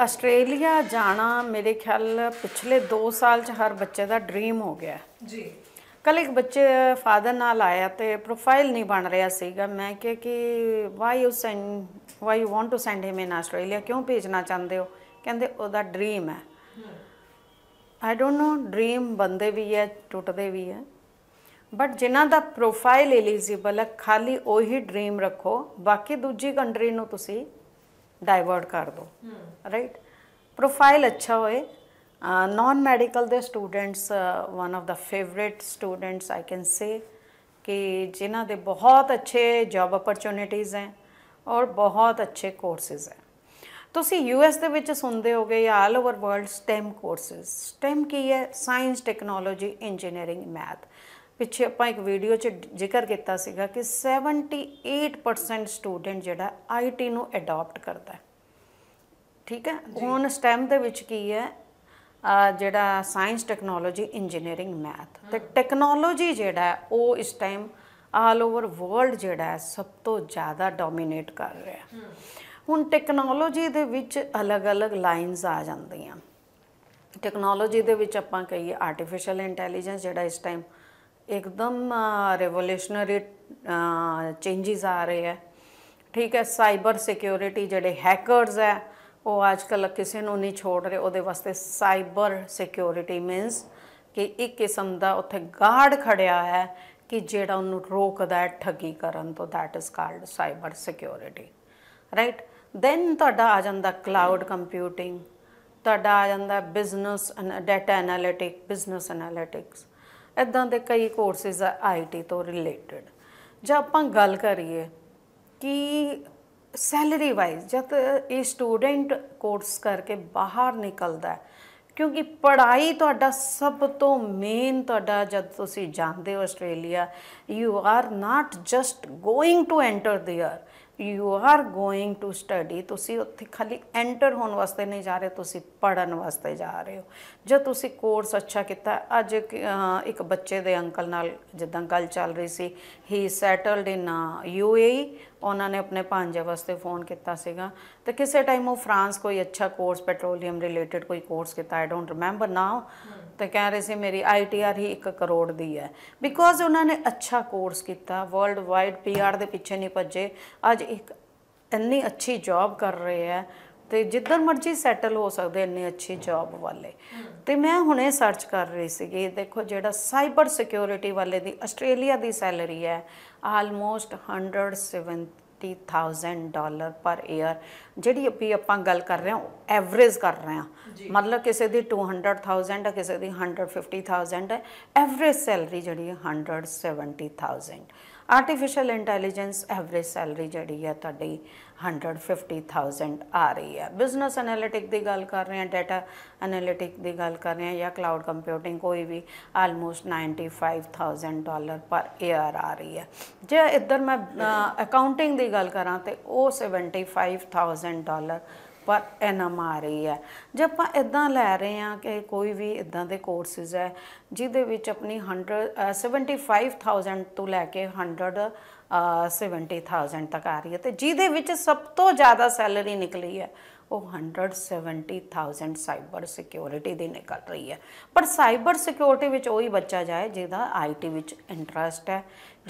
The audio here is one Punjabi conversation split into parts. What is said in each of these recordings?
ਆਸਟ੍ਰੇਲੀਆ ਜਾਣਾ ਮੇਰੇ ਖਿਆਲ ਪਿਛਲੇ 2 ਸਾਲ ਚ ਹਰ ਬੱਚੇ ਦਾ ਡ੍ਰੀਮ ਹੋ ਗਿਆ ਜੀ ਕੱਲ ਇੱਕ ਬੱਚੇ ਫਾਦਰ ਨਾਲ ਆਇਆ ਤੇ ਪ੍ਰੋਫਾਈਲ ਨਹੀਂ ਬਣ ਰਿਹਾ ਸੀਗਾ ਮੈਂ ਕਿਹਾ ਕਿ why you send why you want to send him in Australia ਕਿਉਂ ਭੇਜਣਾ ਚਾਹੁੰਦੇ ਹੋ ਕਹਿੰਦੇ ਉਹਦਾ ਡ੍ਰੀਮ ਹੈ ਆਈ ਡੋਨਟ ਨੋ ਡ੍ਰੀਮ ਬੰਦੇ ਵੀ ਹੈ ਟੁੱਟਦੇ ਵੀ ਹੈ ਬਟ ਜਿਨ੍ਹਾਂ ਦਾ ਪ੍ਰੋਫਾਈਲ ਐਲੀਜੀਬਲ ਹੈ ਖਾਲੀ ਉਹੀ ਡ੍ਰੀਮ ਰੱਖੋ ਬਾਕੀ ਦੂਜੀ ਕੰਟਰੀ ਨੂੰ ਤੁਸੀਂ ਡਾਈਵਰਟ ਕਰ ਦੋ ਰਾਈਟ ਪ੍ਰੋਫਾਈਲ ਅੱਛਾ ਹੋਏ ਨਾਨ ਮੈਡੀਕਲ ਦੇ students one of the favourite students I can say ਕਿ ਜਿਨ੍ਹਾਂ ਦੇ ਬਹੁਤ ਅੱਛੇ ਜੌਬ ਅਪਰਚੂਨਿਟੀਆਂ ਹੈ ਔਰ ਬਹੁਤ ਅੱਛੇ ਕੋਰਸਸ ਹੈ ਤੁਸੀਂ ਯੂਐਸ ਦੇ ਵਿੱਚ ਸੁਣਦੇ ਹੋਗੇ ਜਾਂ all over world STEM courses STEM ਕੀ ਹੈ ਸਾਇੰਸ ਟੈਕਨੋਲੋਜੀ ਇੰਜੀਨੀਅਰਿੰਗ ਮੈਥ ਪਿੱਛੇ ਆਪਾਂ ਇੱਕ ਵੀਡੀਓ 'ਚ ਜ਼ਿਕਰ ਕੀਤਾ ਸੀਗਾ ਕਿ 78% ਸਟੂਡੈਂਟ ਜਿਹੜਾ ਆਈਟੀ ਨੂੰ ਅਡਾਪਟ ਕਰਦਾ ਹੈ ਠੀਕ ਹੈ ਹੁਣ ਸਟੈਮ ਦੇ ਵਿੱਚ ਕੀ ਹੈ ਜਿਹੜਾ ਸਾਇੰਸ ਟੈਕਨੋਲੋਜੀ ਇੰਜੀਨੀਅਰਿੰਗ ਮੈਥ ਤੇ ਟੈਕਨੋਲੋਜੀ ਜਿਹੜਾ ਉਹ ਇਸ ਟਾਈਮ ਆਲ ਓਵਰ ਵਰਲਡ ਜਿਹੜਾ ਸਭ ਤੋਂ ਜ਼ਿਆਦਾ ਡੋਮਿਨੇਟ ਕਰ ਰਿਹਾ ਹੁਣ ਟੈਕਨੋਲੋਜੀ ਦੇ ਵਿੱਚ ਅਲੱਗ-ਅਲੱਗ ਲਾਈਨਸ ਆ ਜਾਂਦੀਆਂ ਟੈਕਨੋਲੋਜੀ ਦੇ ਵਿੱਚ ਆਪਾਂ ਕਹੀਏ ਆਰਟੀਫੀਸ਼ੀਅਲ ਇੰਟੈਲੀਜੈਂਸ ਜਿਹੜਾ ਇਸ ਟਾਈਮ ਇਕਦਮ ਰੈਵੋਲੂਸ਼ਨਰੀ ਚੇਂजेस ਆ ਰਹੇ ਹੈ ਠੀਕ ਹੈ ਸਾਈਬਰ ਸਿਕਿਉਰਿਟੀ ਜਿਹੜੇ ਹੈਕਰਸ ਹੈ ਉਹ ਅੱਜ ਕੱਲ ਕਿਸੇ ਨੂੰ ਨਹੀਂ ਛੋੜ ਰਹੇ ਉਹਦੇ ਵਾਸਤੇ ਸਾਈਬਰ ਸਿਕਿਉਰਿਟੀ ਮੀਨਸ ਕਿ ਇੱਕ ਕਿਸਮ ਦਾ ਉੱਥੇ ਗਾਰਡ ਖੜਿਆ ਹੈ ਕਿ ਜਿਹੜਾ ਉਹਨੂੰ ਰੋਕਦਾ ਹੈ ਠੱਗੀ ਕਰਨ ਤੋਂ that is called cyber security right then ਤੁਹਾਡਾ ਆ ਜਾਂਦਾ ਕਲਾਉਡ ਕੰਪਿਊਟਿੰਗ ਤੁਹਾਡਾ ਆ ਜਾਂਦਾ business data analytic business analytics ਇਦਾਂ ਦੇ ਕਈ ਕੋਰਸਸ ਆ ਆਈਟੀ ਤੋਂ ਰਿਲੇਟਡ ਜੇ ਆਪਾਂ ਗੱਲ ਕਰੀਏ ਕਿ ਸੈਲਰੀ ਵਾਈਜ਼ ਜਦ ਇਹ ਸਟੂਡੈਂਟ ਕੋਰਸ ਕਰਕੇ ਬਾਹਰ ਨਿਕਲਦਾ ਕਿਉਂਕਿ ਪੜ੍ਹਾਈ ਤੁਹਾਡਾ ਸਭ ਤੋਂ ਮੇਨ ਤੁਹਾਡਾ ਜਦ ਤੁਸੀਂ ਜਾਂਦੇ ਹੋ Australia you are not just going to enter there you are going to study ਤੁਸੀਂ ਉੱਥੇ ਖਾਲੀ ਐਂਟਰ ਹੋਣ ਵਾਸਤੇ ਨਹੀਂ ਜਾ ਰਹੇ ਤੁਸੀਂ ਪੜਨ ਵਾਸਤੇ ਜਾ ਰਹੇ ਹੋ ਜੇ ਤੁਸੀਂ ਕੋਰਸ ਅੱਛਾ ਕੀਤਾ ਅੱਜ ਇੱਕ ਬੱਚੇ ਦੇ ਅੰਕਲ ਨਾਲ ਜਿੱਦਾਂ ਗੱਲ ਚੱਲ ਰਹੀ ਸੀ ਹੀ ਸੈਟਲਡ ਇਨ ਯੂਏਈ ਉਹਨਾਂ ਨੇ ਆਪਣੇ ਭਾਂਜੇ ਵਾਸਤੇ ਫੋਨ ਕੀਤਾ ਸੀਗਾ ਤੇ ਕਿਸੇ ਟਾਈਮ ਉਹ ਫਰਾਂਸ ਕੋਈ ਅੱਛਾ ਕੋਰਸ ਪੈਟਰੋਲੀਅਮ ਰਿਲੇਟਡ ਕੋਈ ਕੋਰਸ ਕੀਤਾ ਆਈ ਡੋਨਟ ਰਿਮੈਂਬਰ ਨਾਓ ਤੇ ਕਹਿ ਰਹੇ ਸੀ ਮੇਰੀ ਆਈਟੀਆਰ ਹੀ 1 ਕਰੋੜ ਦੀ ਹੈ ਬਿਕੋਜ਼ ਉਹਨਾਂ ਨੇ ਅੱਛਾ ਕੋਰਸ ਕੀਤਾ ਵਰਲਡ ਵਾਈਡ ਪੀਆਰ ਦੇ ਪਿੱਛੇ ਨਹੀਂ ਭੱਜੇ ਅੱਜ ਇੱਕ ਇੰਨੀ ਅੱਛੀ ਜੌਬ ਕਰ ਰਹੇ ਹੈ ਤੇ ਜਿੱਧਰ ਮਰਜ਼ੀ ਸੈਟਲ ਹੋ ਸਕਦੇ ਇੰਨੇ ਅੱਛੇ ਜੌਬ ਵਾਲੇ ਤੇ ਮੈਂ ਹੁਣੇ ਸਰਚ ਕਰ ਰਹੀ ਸੀਗੀ ਦੇਖੋ ਜਿਹੜਾ ਸਾਈਬਰ ਸਿਕਿਉਰਿਟੀ ਵਾਲੇ ਦੀ ਆਸਟ੍ਰੇਲੀਆ ਦੀ ਸੈਲਰੀ ਹੈ ਆਲਮੋਸਟ 170000 ਡਾਲਰ ਪਰ ਈਅਰ ਜਿਹੜੀ ਵੀ ਆਪਾਂ ਗੱਲ ਕਰ ਰਹੇ ਹਾਂ ਐਵਰੇਜ ਕਰ ਰਹੇ ਹਾਂ ਮਤਲਬ ਕਿਸੇ ਦੀ 200000 ਹੈ ਕਿਸੇ ਦੀ 150000 ਹੈ ਐਵਰੇਜ ਸੈਲਰੀ ਜਿਹੜੀ 170000 ਆਰਟੀਫੀਸ਼ੀਅਲ ਇੰਟੈਲੀਜੈਂਸ ਐਵਰੇਜ ਸੈਲਰੀ ਜਿਹੜੀ ਹੈ ਤੁਹਾਡੀ 150000 ਆ ਰਹੀ ਹੈ ਬਿਜ਼ਨਸ ਐਨਾਲਿਟਿਕ ਦੀ ਗੱਲ ਕਰ ਰਹੇ ਹਾਂ ਡਾਟਾ ਐਨਾਲਿਟਿਕ ਦੀ ਗੱਲ ਕਰ ਰਹੇ ਹਾਂ ਜਾਂ ਕਲਾਉਡ ਕੰਪਿਊਟਿੰਗ ਕੋਈ ਵੀ ਆਲਮੋਸਟ 95000 ਡਾਲਰ ਪਰ ਈਅਰ ਆ ਰਹੀ ਹੈ ਜੇ ਇੱਧਰ ਮੈਂ ਅਕਾਊਂਟਿੰਗ ਦੀ ਗੱਲ ਕਰਾਂ ਤੇ ਉਹ 75000 ਡਾਲਰ ਪਰ ਐਨਮ ਆ ਰਹੀ ਹੈ ਜੇ ਆਪਾਂ ਇਦਾਂ ਲੈ ਰਹੇ ਆ ਕਿ ਕੋਈ ਵੀ ਇਦਾਂ ਦੇ ਕੋਰਸਸ ਹੈ ਜਿਹਦੇ ਵਿੱਚ ਆਪਣੀ 100 75000 ਤੋਂ ਲੈ ਕੇ 100 70000 ਤੱਕ ਆ ਰਹੀ ਹੈ ਤੇ ਜਿਹਦੇ ਵਿੱਚ ਸਭ ਤੋਂ ਜ਼ਿਆਦਾ ਸੈਲਰੀ ਨਿਕਲੀ ਹੈ ਉਹ 170000 ਸਾਈਬਰ ਸਿਕਿਉਰਿਟੀ ਦੀ ਨਿਕਲ ਰਹੀ ਹੈ ਪਰ ਸਾਈਬਰ ਸਿਕਿਉਰਿਟੀ ਵਿੱਚ ਉਹੀ ਬੱਚਾ ਜਾਏ ਜਿਹਦਾ ਆਈਟੀ ਵਿੱਚ ਇੰਟਰਸਟ ਹੈ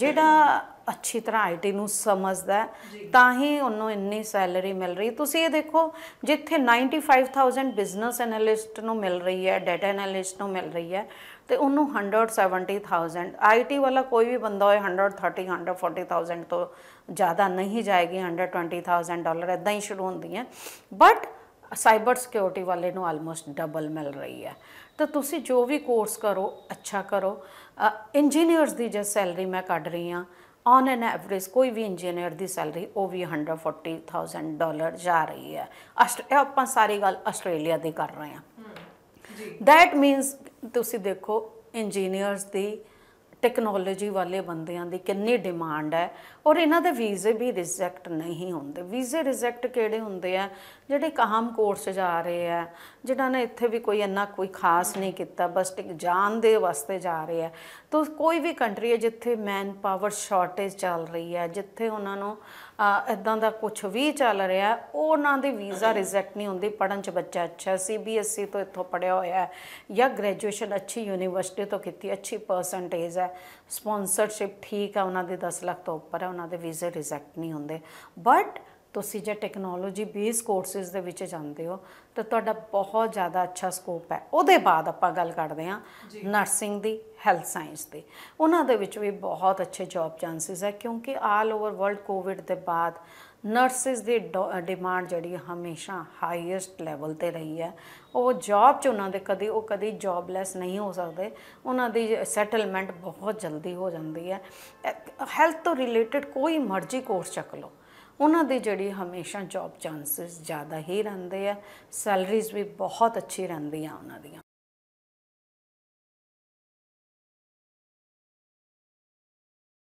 ਜਿਹੜਾ ਅੱਛੀ ਤਰ੍ਹਾਂ ਆਈਟੀ ਨੂੰ ਸਮਝਦਾ ਤਾਂ ਹੀ ਉਹਨੂੰ ਇੰਨੀ ਸੈਲਰੀ ਮਿਲ ਰਹੀ ਤੁਸੀਂ ਇਹ ਦੇਖੋ ਜਿੱਥੇ 95000 ਬਿਜ਼ਨਸ ਐਨਾਲਿਸਟ ਨੂੰ ਮਿਲ ਰਹੀ ਹੈ ਡਾਟਾ ਐਨਾਲਿਸਟ ਨੂੰ ਮਿਲ ਰਹੀ ਹੈ ਤੇ ਉਹਨੂੰ 170000 ਆਈਟੀ ਵਾਲਾ ਕੋਈ ਵੀ ਬੰਦਾ ਹੋਏ 130 140000 ਤੋਂ ਜ਼ਿਆਦਾ ਨਹੀਂ ਜਾਏਗੀ 120000 ਡਾਲਰ ਇਦਾਂ ਹੀ ਸ਼ੁਰੂ ਹੁੰਦੀ ਹੈ ਬਟ ਸਾਈਬਰ ਸਿਕਿਉਰਿਟੀ ਵਾਲੇ ਨੂੰ ਆਲਮੋਸਟ ਡਬਲ ਮਿਲ ਰਹੀ ਹੈ ਤਾਂ ਤੁਸੀਂ ਜੋ ਵੀ ਕੋਰਸ ਕਰੋ ਅੱਛਾ ਕਰੋ ਇੰਜੀਨੀਅਰਸ ਦੀ ਜੇ ਸੈਲਰੀ ਮੈਂ ਕੱਢ ਰਹੀ ਹਾਂ ਔਨ ਐਨ ਐਵਰੇਜ ਕੋਈ ਵੀ ਇੰਜੀਨੀਅਰ ਦੀ ਸੈਲਰੀ ਉਹ ਵੀ 140000 ਡਾਲਰ ਜਾ ਰਹੀ ਹੈ ਆਪਾਂ ਸਾਰੀ ਗੱਲ ਆਸਟ੍ਰੇਲੀਆ ਦੀ ਕਰ ਰਹੇ ਹਾਂ ਜੀ ਦੈਟ ਮੀਨਸ ਤੁਸੀਂ ਦੇਖੋ ਇੰਜੀਨੀਅਰਸ ਦੀ ਟੈਕਨੋਲੋਜੀ ਵਾਲੇ ਬੰਦਿਆਂ ਦੀ ਕਿੰਨੀ ਡਿਮਾਂਡ ਹੈ ਔਰ ਇਹਨਾਂ ਦੇ ਵੀਜ਼ੇ ਵੀ ਰਿਜੈਕਟ ਨਹੀਂ ਹੁੰਦੇ ਵੀਜ਼ੇ ਰਿਜੈਕਟ ਕਿਹੜੇ ਹੁੰਦੇ ਆ ਜਿਹੜੇ ਕਾਮ ਕੋਰਸ ਜਾ ਰਹੇ ਆ ਜਿਨ੍ਹਾਂ ਨੇ ਇੱਥੇ ਵੀ ਕੋਈ ਇੰਨਾ ਕੋਈ ਖਾਸ ਨਹੀਂ ਕੀਤਾ ਬਸ ਇੱਕ ਜਾਨ ਦੇ ਵਾਸਤੇ ਜਾ ਰਹੇ ਆ ਤਾਂ ਕੋਈ ਵੀ ਕੰਟਰੀ ਹੈ ਜਿੱਥੇ ਮੈਨ ਪਾਵਰ ਸ਼ਾਰਟੇਜ ਚੱਲ ਰਹੀ ਹੈ ਜਿੱਥੇ ਉਹਨਾਂ ਨੂੰ ਇਦਾਂ ਦਾ ਕੁਝ ਵੀ ਚੱਲ ਰਿਹਾ ਉਹਨਾਂ ਦੇ ਵੀਜ਼ਾ ਰਿਜੈਕਟ ਨਹੀਂ ਹੁੰਦੇ ਪੜਨ ਚ ਬੱਚਾ ਅੱਛਾ ਸੀਬੀਐਸਈ ਤੋਂ ਇੱਥੋਂ ਪੜਿਆ ਹੋਇਆ ਜਾਂ ਗ੍ਰੈਜੂਏਸ਼ਨ ਅੱਛੀ ਯੂਨੀਵਰਸਿਟੀ ਤੋਂ ਕੀਤੀ ਅੱਛੀ ਪਰਸੈਂਟੇਜ ਹੈ ਸਪਾਂਸਰਸ਼ਿਪ ਠੀਕ ਹੈ ਉਹਨਾਂ ਦੇ 10 ਲੱਖ ਤੋਂ ਉੱਪਰ ਹੈ ਉਹਨਾਂ ਦੇ ਵੀਜ਼ੇ ਰਿਜੈਕਟ ਨਹੀਂ ਹੁੰਦੇ ਬਟ ਤੁਸੀਂ ਜੇ ਟੈਕਨੋਲੋਜੀ ਬੇਸ ਕੋਰਸਸ ਦੇ ਵਿੱਚ ਜਾਂਦੇ ਹੋ ਤਾਂ ਤੁਹਾਡਾ ਬਹੁਤ ਜ਼ਿਆਦਾ ਅੱਛਾ ਸਕੋਪ ਹੈ ਉਹਦੇ ਬਾਅਦ ਆਪਾਂ ਗੱਲ ਕਰਦੇ ਹਾਂ ਨਰਸਿੰਗ ਦੀ ਹੈਲਥ ਸਾਇੰਸ ਦੀ ਉਹਨਾਂ ਦੇ ਵਿੱਚ ਵੀ ਬਹੁਤ ਅੱਛੇ ਜੌਬ ਚਾਂਸਸ ਹੈ ਕਿਉਂਕਿ ਆਲ ਓਵਰ ਵਰਲਡ ਕੋਵਿਡ ਦੇ ਬਾਅਦ ਨਰਸਿਸ ਦੀ ਡਿਮਾਂਡ ਜਿਹੜੀ ਹਮੇਸ਼ਾ ਹਾਈਐਸਟ ਲੈਵਲ ਤੇ ਰਹੀ ਹੈ ਉਹ ਜੌਬ ਚ ਉਹਨਾਂ ਦੇ ਕਦੇ ਉਹ ਕਦੇ ਜੌਬਲੈਸ ਨਹੀਂ ਹੋ ਸਕਦੇ ਉਹਨਾਂ ਦੀ ਸੈਟਲਮੈਂਟ ਬਹੁਤ ਜਲਦੀ ਹੋ ਜਾਂਦੀ ਹੈ ਹੈਲਥ ਤੋਂ ਰਿਲੇਟਡ ਕੋਈ ਮਰਜ਼ੀ ਕੋਰਸ ਚੱਕ ਲਓ ਉਹਨਾਂ ਦੇ ਜਿਹੜੀ ਹਮੇਸ਼ਾ ਜੌਬ ਚਾਂਸਸ ਜ਼ਿਆਦਾ ਹੀ ਰਹਿੰਦੇ ਆ ਸੈਲਰੀਜ਼ ਵੀ ਬਹੁਤ ਅੱਛੀ ਰਹਿੰਦੀਆਂ ਉਹਨਾਂ ਦੀ